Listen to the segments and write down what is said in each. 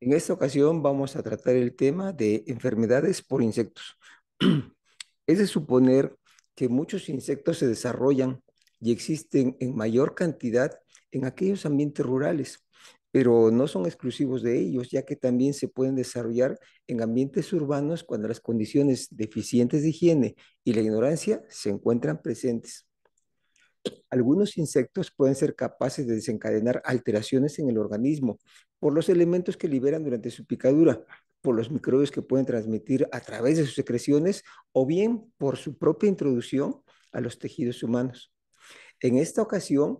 En esta ocasión vamos a tratar el tema de enfermedades por insectos. es de suponer que muchos insectos se desarrollan y existen en mayor cantidad en aquellos ambientes rurales, pero no son exclusivos de ellos, ya que también se pueden desarrollar en ambientes urbanos cuando las condiciones deficientes de higiene y la ignorancia se encuentran presentes. Algunos insectos pueden ser capaces de desencadenar alteraciones en el organismo, por los elementos que liberan durante su picadura, por los microbios que pueden transmitir a través de sus secreciones o bien por su propia introducción a los tejidos humanos. En esta ocasión,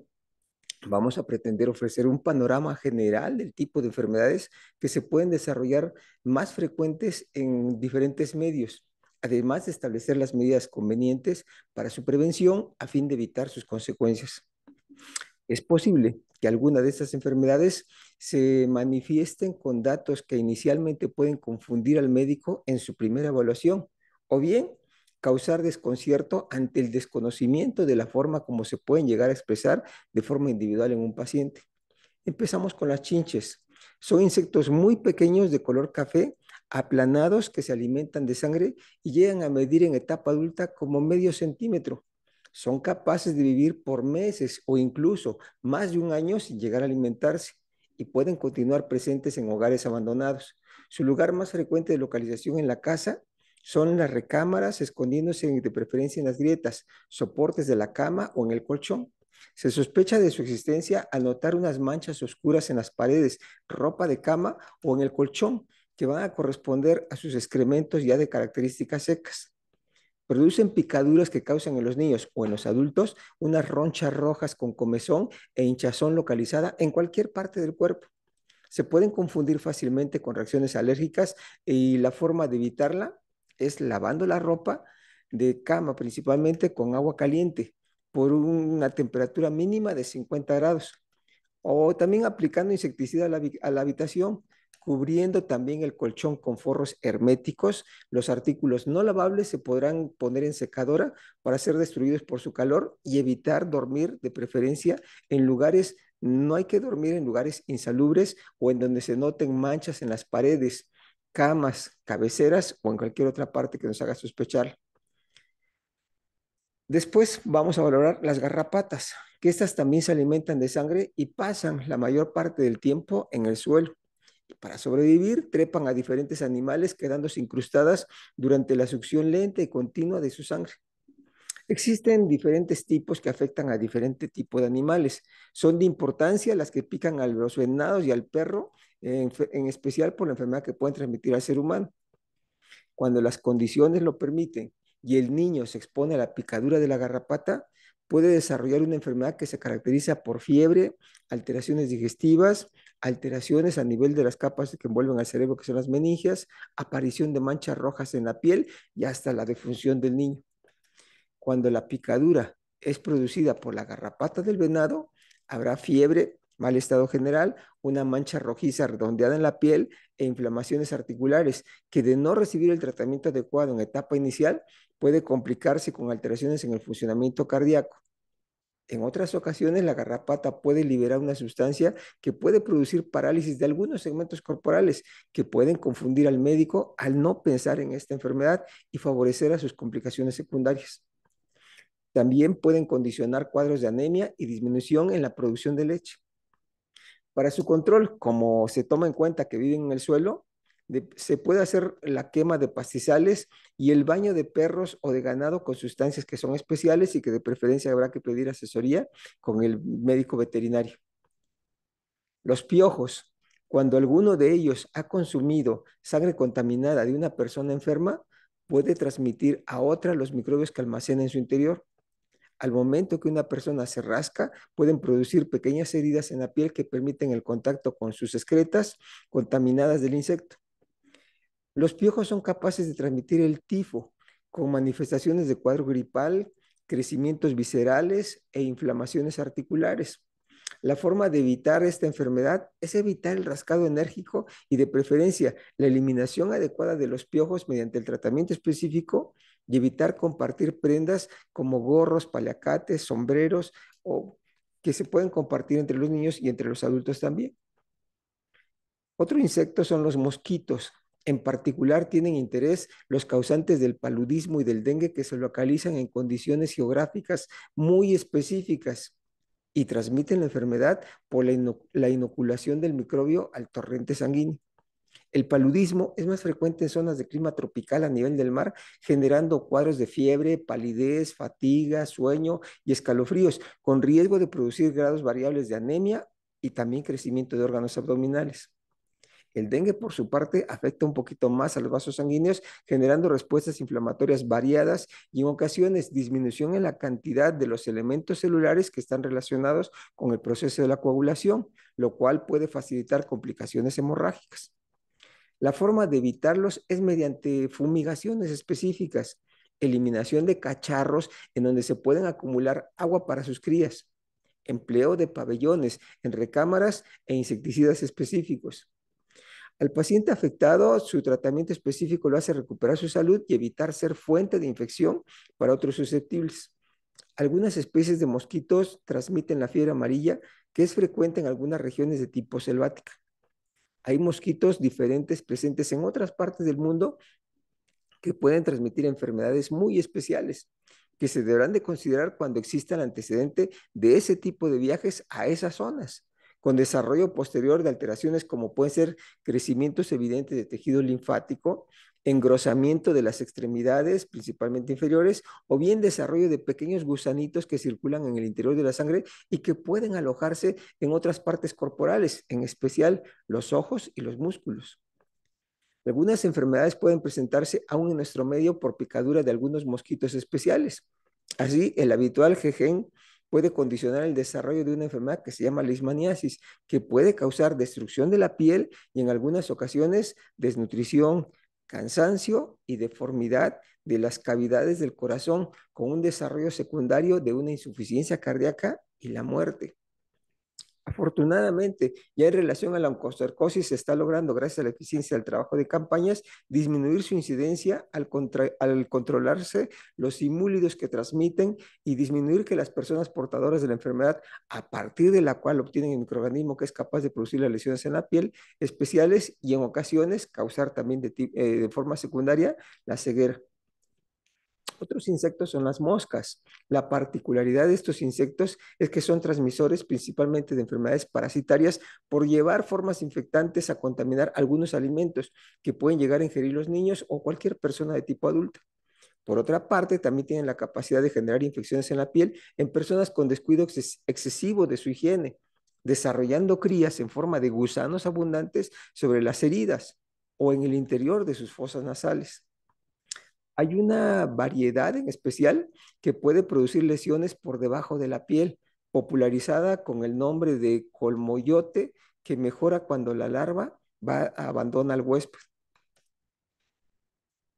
vamos a pretender ofrecer un panorama general del tipo de enfermedades que se pueden desarrollar más frecuentes en diferentes medios, además de establecer las medidas convenientes para su prevención a fin de evitar sus consecuencias. Es posible que alguna de estas enfermedades se manifiesten con datos que inicialmente pueden confundir al médico en su primera evaluación o bien causar desconcierto ante el desconocimiento de la forma como se pueden llegar a expresar de forma individual en un paciente. Empezamos con las chinches. Son insectos muy pequeños de color café, aplanados, que se alimentan de sangre y llegan a medir en etapa adulta como medio centímetro son capaces de vivir por meses o incluso más de un año sin llegar a alimentarse y pueden continuar presentes en hogares abandonados. Su lugar más frecuente de localización en la casa son las recámaras, escondiéndose de preferencia en las grietas, soportes de la cama o en el colchón. Se sospecha de su existencia al notar unas manchas oscuras en las paredes, ropa de cama o en el colchón, que van a corresponder a sus excrementos ya de características secas producen picaduras que causan en los niños o en los adultos unas ronchas rojas con comezón e hinchazón localizada en cualquier parte del cuerpo. Se pueden confundir fácilmente con reacciones alérgicas y la forma de evitarla es lavando la ropa de cama principalmente con agua caliente por una temperatura mínima de 50 grados o también aplicando insecticida a la, a la habitación cubriendo también el colchón con forros herméticos. Los artículos no lavables se podrán poner en secadora para ser destruidos por su calor y evitar dormir de preferencia en lugares, no hay que dormir en lugares insalubres o en donde se noten manchas en las paredes, camas, cabeceras o en cualquier otra parte que nos haga sospechar. Después vamos a valorar las garrapatas, que estas también se alimentan de sangre y pasan la mayor parte del tiempo en el suelo. Para sobrevivir, trepan a diferentes animales quedándose incrustadas durante la succión lenta y continua de su sangre. Existen diferentes tipos que afectan a diferentes tipos de animales. Son de importancia las que pican a los venados y al perro, en, en especial por la enfermedad que pueden transmitir al ser humano. Cuando las condiciones lo permiten y el niño se expone a la picadura de la garrapata, puede desarrollar una enfermedad que se caracteriza por fiebre, alteraciones digestivas, alteraciones a nivel de las capas que envuelven al cerebro, que son las meningias, aparición de manchas rojas en la piel y hasta la defunción del niño. Cuando la picadura es producida por la garrapata del venado, habrá fiebre, mal estado general, una mancha rojiza redondeada en la piel e inflamaciones articulares que de no recibir el tratamiento adecuado en etapa inicial puede complicarse con alteraciones en el funcionamiento cardíaco. En otras ocasiones, la garrapata puede liberar una sustancia que puede producir parálisis de algunos segmentos corporales que pueden confundir al médico al no pensar en esta enfermedad y favorecer a sus complicaciones secundarias. También pueden condicionar cuadros de anemia y disminución en la producción de leche. Para su control, como se toma en cuenta que viven en el suelo, se puede hacer la quema de pastizales y el baño de perros o de ganado con sustancias que son especiales y que de preferencia habrá que pedir asesoría con el médico veterinario. Los piojos, cuando alguno de ellos ha consumido sangre contaminada de una persona enferma, puede transmitir a otra los microbios que almacena en su interior. Al momento que una persona se rasca, pueden producir pequeñas heridas en la piel que permiten el contacto con sus excretas contaminadas del insecto. Los piojos son capaces de transmitir el tifo con manifestaciones de cuadro gripal, crecimientos viscerales e inflamaciones articulares. La forma de evitar esta enfermedad es evitar el rascado enérgico y de preferencia la eliminación adecuada de los piojos mediante el tratamiento específico y evitar compartir prendas como gorros, paliacates, sombreros o que se pueden compartir entre los niños y entre los adultos también. Otro insecto son los mosquitos, en particular tienen interés los causantes del paludismo y del dengue que se localizan en condiciones geográficas muy específicas y transmiten la enfermedad por la, inoculación del microbio al torrente sanguíneo. El paludismo es más frecuente en zonas de clima tropical a nivel del mar, generando cuadros de fiebre, palidez, fatiga, sueño y escalofríos, con riesgo de producir grados variables de anemia y también crecimiento de órganos abdominales. El dengue, por su parte, afecta un poquito más a los vasos sanguíneos, generando respuestas inflamatorias variadas y en ocasiones disminución en la cantidad de los elementos celulares que están relacionados con el proceso de la coagulación, lo cual puede facilitar complicaciones hemorrágicas. La forma de evitarlos es mediante fumigaciones específicas, eliminación de cacharros en donde se pueden acumular agua para sus crías, empleo de pabellones en recámaras e insecticidas específicos, al paciente afectado, su tratamiento específico lo hace recuperar su salud y evitar ser fuente de infección para otros susceptibles. Algunas especies de mosquitos transmiten la fiebre amarilla, que es frecuente en algunas regiones de tipo selvática. Hay mosquitos diferentes presentes en otras partes del mundo que pueden transmitir enfermedades muy especiales, que se deberán de considerar cuando exista el antecedente de ese tipo de viajes a esas zonas con desarrollo posterior de alteraciones como pueden ser crecimientos evidentes de tejido linfático, engrosamiento de las extremidades, principalmente inferiores, o bien desarrollo de pequeños gusanitos que circulan en el interior de la sangre y que pueden alojarse en otras partes corporales, en especial los ojos y los músculos. Algunas enfermedades pueden presentarse aún en nuestro medio por picadura de algunos mosquitos especiales. Así, el habitual jejen puede condicionar el desarrollo de una enfermedad que se llama lismaniasis, que puede causar destrucción de la piel y en algunas ocasiones desnutrición, cansancio y deformidad de las cavidades del corazón con un desarrollo secundario de una insuficiencia cardíaca y la muerte. Afortunadamente, ya en relación a la oncocercosis se está logrando, gracias a la eficiencia del trabajo de campañas, disminuir su incidencia al, controlarse los simulidos que transmiten y disminuir que las personas portadoras de la enfermedad, a partir de la cual obtienen el microorganismo que es capaz de producir las lesiones en la piel, especiales y en ocasiones causar también de eh, forma secundaria la ceguera. Otros insectos son las moscas. La particularidad de estos insectos es que son transmisores principalmente de enfermedades parasitarias por llevar formas infectantes a contaminar algunos alimentos que pueden llegar a ingerir los niños o cualquier persona de tipo adulto. Por otra parte, también tienen la capacidad de generar infecciones en la piel en personas con descuido excesivo de su higiene, desarrollando crías en forma de gusanos abundantes sobre las heridas o en el interior de sus fosas nasales hay una variedad en especial que puede producir lesiones por debajo de la piel, popularizada con el nombre de colmoyote, que mejora cuando la larva va, abandona al huésped.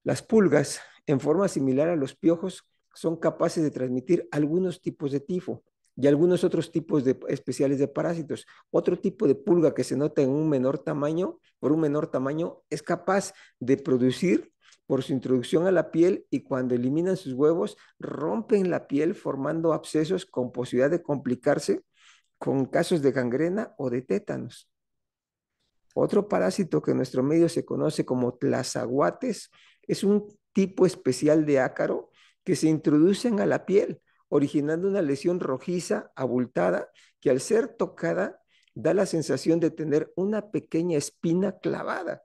Las pulgas, en forma similar a los piojos, son capaces de transmitir algunos tipos de tifo y algunos otros tipos de, especiales de parásitos. Otro tipo de pulga que se nota en un menor tamaño, por un menor tamaño, es capaz de producir por su introducción a la piel y cuando eliminan sus huevos rompen la piel formando abscesos con posibilidad de complicarse con casos de gangrena o de tétanos. Otro parásito que en nuestro medio se conoce como tlazaguates es un tipo especial de ácaro que se introducen a la piel, originando una lesión rojiza, abultada, que al ser tocada da la sensación de tener una pequeña espina clavada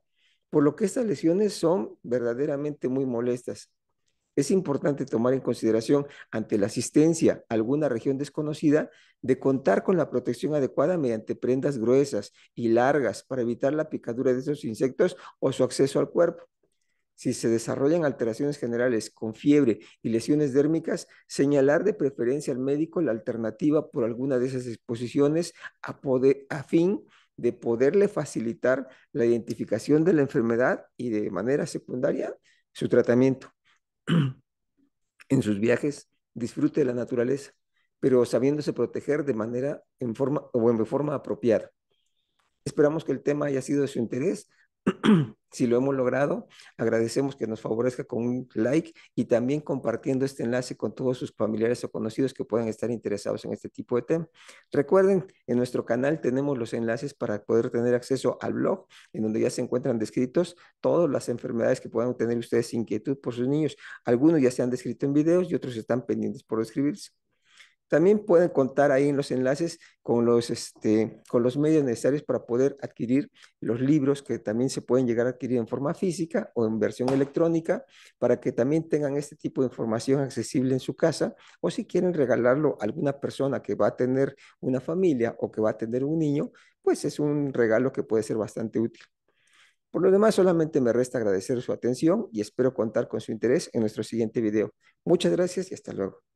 por lo que estas lesiones son verdaderamente muy molestas. Es importante tomar en consideración ante la asistencia a alguna región desconocida de contar con la protección adecuada mediante prendas gruesas y largas para evitar la picadura de esos insectos o su acceso al cuerpo. Si se desarrollan alteraciones generales con fiebre y lesiones dérmicas, señalar de preferencia al médico la alternativa por alguna de esas exposiciones a, a fin de poderle facilitar la identificación de la enfermedad y de manera secundaria su tratamiento. En sus viajes disfrute de la naturaleza, pero sabiéndose proteger de manera en forma o en forma apropiada. Esperamos que el tema haya sido de su interés. si lo hemos logrado, agradecemos que nos favorezca con un like y también compartiendo este enlace con todos sus familiares o conocidos que puedan estar interesados en este tipo de tema. Recuerden, en nuestro canal tenemos los enlaces para poder tener acceso al blog, en donde ya se encuentran descritos todas las enfermedades que puedan tener ustedes inquietud por sus niños. Algunos ya se han descrito en videos y otros están pendientes por describirse. También pueden contar ahí en los enlaces con los, este, con los medios necesarios para poder adquirir los libros que también se pueden llegar a adquirir en forma física o en versión electrónica para que también tengan este tipo de información accesible en su casa o si quieren regalarlo a alguna persona que va a tener una familia o que va a tener un niño, pues es un regalo que puede ser bastante útil. Por lo demás, solamente me resta agradecer su atención y espero contar con su interés en nuestro siguiente video. Muchas gracias y hasta luego.